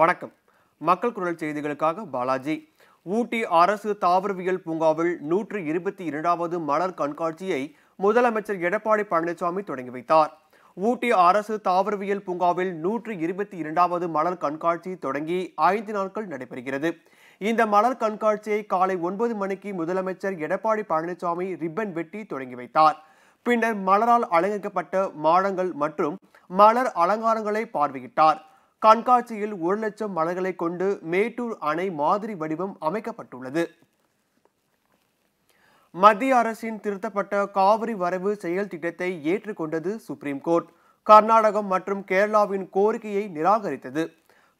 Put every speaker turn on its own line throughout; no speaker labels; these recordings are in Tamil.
வணக்கம் மக்கள் குரல் செய்திகளுக்காக பாலாஜி ஊட்டி அரசு தாவரவியல் பூங்காவில் நூற்று இருபத்தி இரண்டாவது மலர் கண்காட்சியை முதலமைச்சர் எடப்பாடி பழனிசாமி தொடங்கி வைத்தார் ஊட்டி அரசு தாவரவியல் பூங்காவில் நூற்று இருபத்தி இரண்டாவது மலர் கண்காட்சி தொடங்கி ஐந்து நாட்கள் நடைபெறுகிறது இந்த மலர் கண்காட்சியை காலை ஒன்பது மணிக்கு முதலமைச்சர் எடப்பாடி பழனிசாமி ரிப்பன் வெட்டி தொடங்கி வைத்தார் பின்னர் மலரால் அலங்கரிக்கப்பட்ட மாடங்கள் மற்றும் மலர் அலங்காரங்களை பார்வையிட்டார் கண்காட்சியில் ஒரு லட்சம் மலர்களை கொண்டு மேட்டூர் அணை மாதிரி வடிவம் அமைக்கப்பட்டுள்ளது மத்திய அரசின் திருத்தப்பட்ட காவிரி வரவு செயல் திட்டத்தை ஏற்றுக்கொண்டது சுப்ரீம் கோர்ட் கர்நாடகம் மற்றும் கேரளாவின் கோரிக்கையை நிராகரித்தது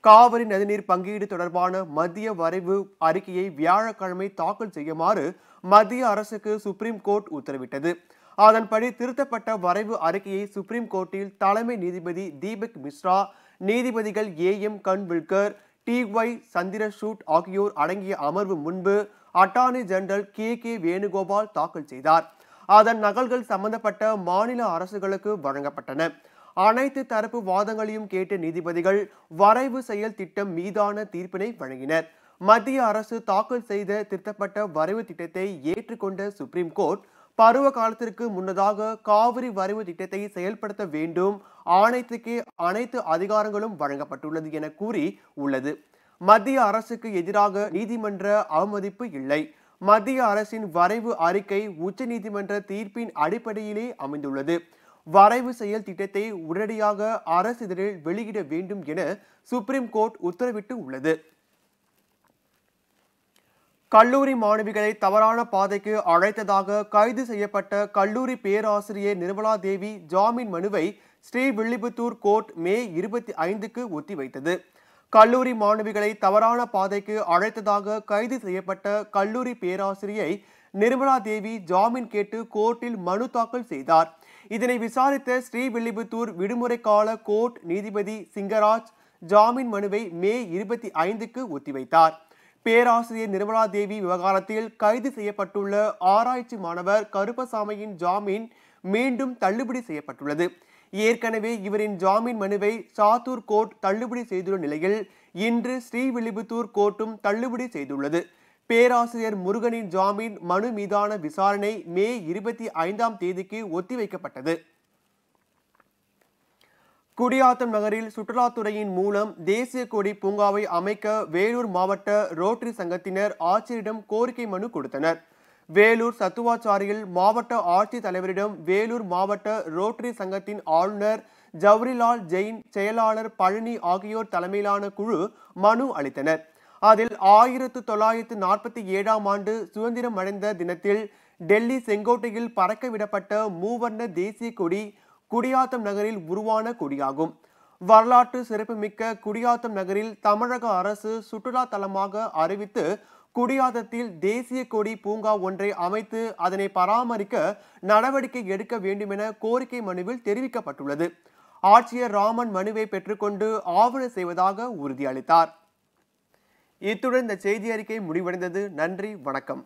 காவிரி நதிநீர் பங்கீடு தொடர்பான மத்திய வரைவு அறிக்கையை வியாழக்கிழமை தாக்கல் செய்யுமாறு மத்திய அரசுக்கு சுப்ரீம் கோர்ட் உத்தரவிட்டது அதன்படி திருத்தப்பட்ட வரைவு அறிக்கையை சுப்ரீம் கோர்ட்டில் தலைமை நீதிபதி தீபக் மிஸ்ரா நீதிபதிகள் A M Khanwilkar D Y Chandrachud ஆகியோர் அடங்கிய அமர்வு முன்பு attorney general K K Venugopal தாக்கல் செய்தார் அதன் நகல்கள் சம்பந்தப்பட்ட மாநில அரசுகளுக்கு வழங்கப்பட்டன அனைத்து தரப்பு வாதங்களையும் கேட்ட நீதிபதிகள் வரைவு செயல் திட்டம் மீதான தீர்ப்பினை வழங்கினர் மத்திய அரசு தாக்கல் செய்த திருத்தப்பட்ட வரைவு திட்டத்தை ஏற்றுக்கொண்ட சுப்ரீம் கோர்ட் பருவ காலத்திற்கு முன்னதாக காவிரி வரைவு திட்டத்தை செயல்படுத்த வேண்டும் ஆணையத்துக்கே அனைத்து அதிகாரங்களும் வழங்கப்பட்டுள்ளது என கூறி உள்ளது மத்திய அரசுக்கு எதிராக நீதிமன்ற அவமதிப்பு இல்லை மத்திய அரசின் வரைவு அறிக்கை உச்ச நீதிமன்ற தீர்ப்பின் அடிப்படையிலே அமைந்துள்ளது வரைவு செயல் திட்டத்தை உடனடியாக அரசு இதழில் வெளியிட வேண்டும் என சுப்ரீம் கோர்ட் உத்தரவிட்டு உள்ளது கல்லூரி மாணவிகளை தவறான பாதைக்கு அழைத்ததாக கைது செய்யப்பட்ட கல்லூரி பேராசிரியர் நிர்மலா தேவி ஜாமீன் மனுவை ஸ்ரீவில்லிபுத்தூர் கோர்ட் மே இருபத்தி ஐந்துக்கு ஒத்திவைத்தது கல்லூரி மாணவிகளை தவறான பாதைக்கு அழைத்ததாக கைது செய்யப்பட்ட கல்லூரி பேராசிரியை நிர்மலா தேவி ஜாமீன் கேட்டு கோர்ட்டில் மனு தாக்கல் செய்தார் இதனை விசாரித்த ஸ்ரீவில்லிபுத்தூர் விடுமுறை கால கோர்ட் நீதிபதி சிங்கராஜ் ஜாமீன் மனுவை மே இருபத்தி ஐந்துக்கு ஒத்திவைத்தார் பேராசிரியர் நிர்மலா தேவி விவகாரத்தில் கைது செய்யப்பட்டுள்ள ஆராய்ச்சி மாணவர் கருப்பசாமியின் ஜாமீன் மீண்டும் தள்ளுபடி செய்யப்பட்டுள்ளது ஏற்கனவே இவரின் ஜாமீன் மனுவை சாத்தூர் கோர்ட் தள்ளுபடி செய்துள்ள நிலையில் இன்று ஸ்ரீவில்லிபுத்தூர் கோர்ட்டும் தள்ளுபடி செய்துள்ளது பேராசிரியர் முருகனின் ஜாமீன் மனு மீதான விசாரணை மே இருபத்தி ஐந்தாம் தேதிக்கு ஒத்திவைக்கப்பட்டது குடியாத்தம் நகரில் சுற்றுலாத்துறையின் மூலம் தேசிய கொடி பூங்காவை அமைக்க வேலூர் மாவட்ட ரோட்டரி சங்கத்தினர் ஆட்சியரிடம் கோரிக்கை மனு கொடுத்தனர் வேலூர் சத்துவாச்சாரியில் மாவட்ட ஆட்சித் தலைவரிடம் வேலூர் மாவட்ட ரோட்டரி சங்கத்தின் ஆளுநர் ஜவரிலால் ஜெயின் செயலாளர் பழனி ஆகியோர் தலைமையிலான குழு மனு அளித்தனர் அதில் ஆயிரத்து தொள்ளாயிரத்து நாற்பத்தி ஏழாம் ஆண்டு சுதந்திரம் அடைந்த தினத்தில் டெல்லி செங்கோட்டையில் பறக்க விடப்பட்ட மூவர்ண தேசிய கொடி குடியாத்தம் நகரில் உருவான கொடியாகும் வரலாற்று சிறப்புமிக்க குடியாத்தம் நகரில் தமிழக அரசு சுற்றுலா தலமாக அறிவித்து குடியாத்தத்தில் தேசிய கொடி பூங்கா ஒன்றை அமைத்து அதனை பராமரிக்க நடவடிக்கை எடுக்க வேண்டுமென கோரிக்கை மனுவில் தெரிவிக்கப்பட்டுள்ளது ஆட்சியர் ராமன் மனுவை பெற்றுக்கொண்டு ஆவண செய்வதாக உறுதியளித்தார் இத்துடன் இந்த செய்தி அறிக்கை முடிவடைந்தது நன்றி வணக்கம்